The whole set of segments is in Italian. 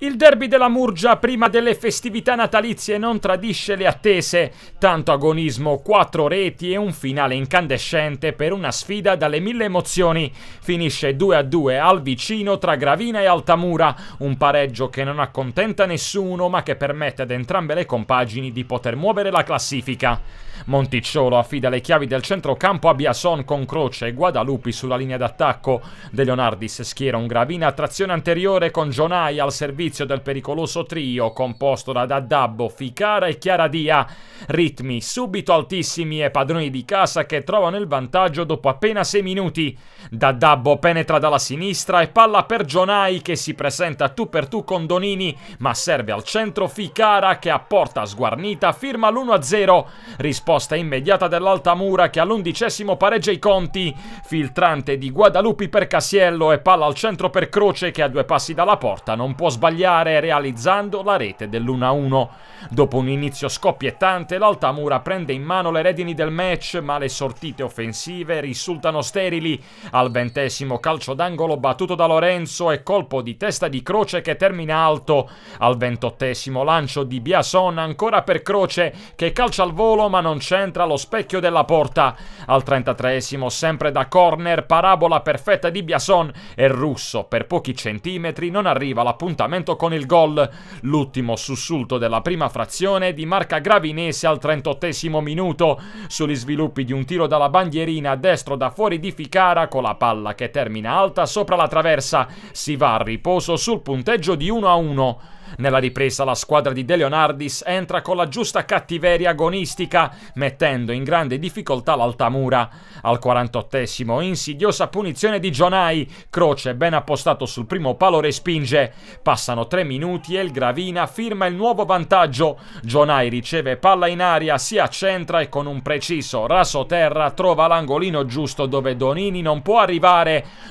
Il derby della Murgia prima delle festività natalizie non tradisce le attese. Tanto agonismo, quattro reti e un finale incandescente per una sfida dalle mille emozioni. Finisce 2-2 al vicino tra Gravina e Altamura, un pareggio che non accontenta nessuno ma che permette ad entrambe le compagini di poter muovere la classifica. Monticciolo affida le chiavi del centrocampo a Biason con Croce e Guadalupi sulla linea d'attacco. De Leonardis schiera un Gravina a trazione anteriore con Jonai al servizio servizio del pericoloso trio composto da Daddabbo, Ficara e Chiara Dia. Ritmi subito altissimi e padroni di casa che trovano il vantaggio dopo appena 6 minuti. Daddabbo penetra dalla sinistra e palla per Gionai che si presenta tu per tu con Donini, ma serve al centro Ficara che a porta sguarnita firma l'1-0. Risposta immediata dell'Altamura che all'undicesimo pareggia i conti. Filtrante di Guadalupi per Casiello e palla al centro per Croce che a due passi dalla porta non può sbagliare sbagliare realizzando la rete dell'1-1. Dopo un inizio scoppiettante l'Altamura prende in mano le redini del match ma le sortite offensive risultano sterili. Al ventesimo calcio d'angolo battuto da Lorenzo e colpo di testa di Croce che termina alto. Al ventottesimo lancio di Biason ancora per Croce che calcia al volo ma non centra lo specchio della porta. Al trentatreesimo sempre da corner parabola perfetta di Biason e Russo per pochi centimetri non arriva all'appuntamento Benevento con il gol. L'ultimo sussulto della prima frazione di Marca Gravinese al 38 minuto sugli sviluppi di un tiro dalla bandierina a destro da fuori di Ficara con la palla che termina alta sopra la traversa. Si va a riposo sul punteggio di 1 a 1. Nella ripresa la squadra di De Leonardis entra con la giusta cattiveria agonistica, mettendo in grande difficoltà l'Altamura. Al 48esimo insidiosa punizione di Gionai, Croce ben appostato sul primo palo respinge. Passano tre minuti e il Gravina firma il nuovo vantaggio. Gionai riceve palla in aria, si accentra e con un preciso raso terra trova l'angolino giusto dove Donini non può arrivare.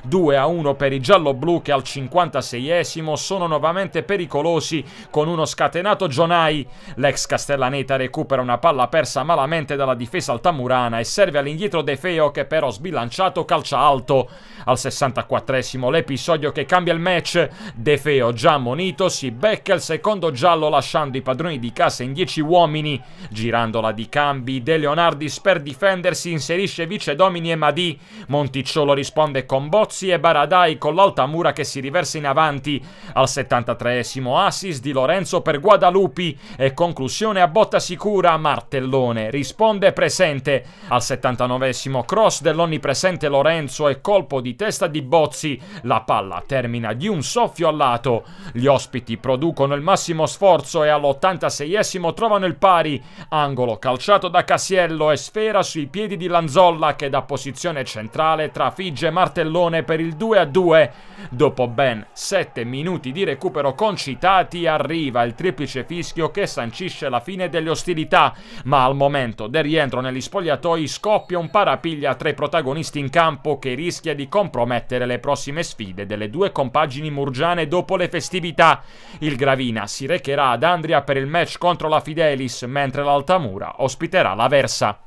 2 a 1 per i giallo che al 56esimo sono nuovamente pericolosi Tosi con uno scatenato Jonai. L'ex Castellaneta recupera una palla persa malamente dalla difesa altamurana e serve all'indietro De Feo che però sbilanciato calcia alto. Al 64esimo l'episodio che cambia il match. De Feo già monito si becca il secondo giallo lasciando i padroni di casa in 10 uomini. Girandola di cambi, De Leonardis per difendersi inserisce Vice Domini e Madì. Monticciolo risponde con Bozzi e Baradai con l'altamura che si riversa in avanti. Al 73esimo As assist di Lorenzo per Guadalupi e conclusione a botta sicura Martellone. Risponde presente al 79esimo cross dell'onnipresente Lorenzo e colpo di testa di Bozzi. La palla termina di un soffio al lato. Gli ospiti producono il massimo sforzo e all'86esimo trovano il pari. Angolo calciato da Casiello e sfera sui piedi di Lanzolla che da posizione centrale trafigge Martellone per il 2-2. Dopo ben 7 minuti di recupero concitati Croati arriva il triplice fischio che sancisce la fine delle ostilità, ma al momento del rientro negli spogliatoi scoppia un parapiglia tra i protagonisti in campo che rischia di compromettere le prossime sfide delle due compagini murgiane dopo le festività. Il Gravina si recherà ad Andria per il match contro la Fidelis, mentre l'Altamura ospiterà la Versa.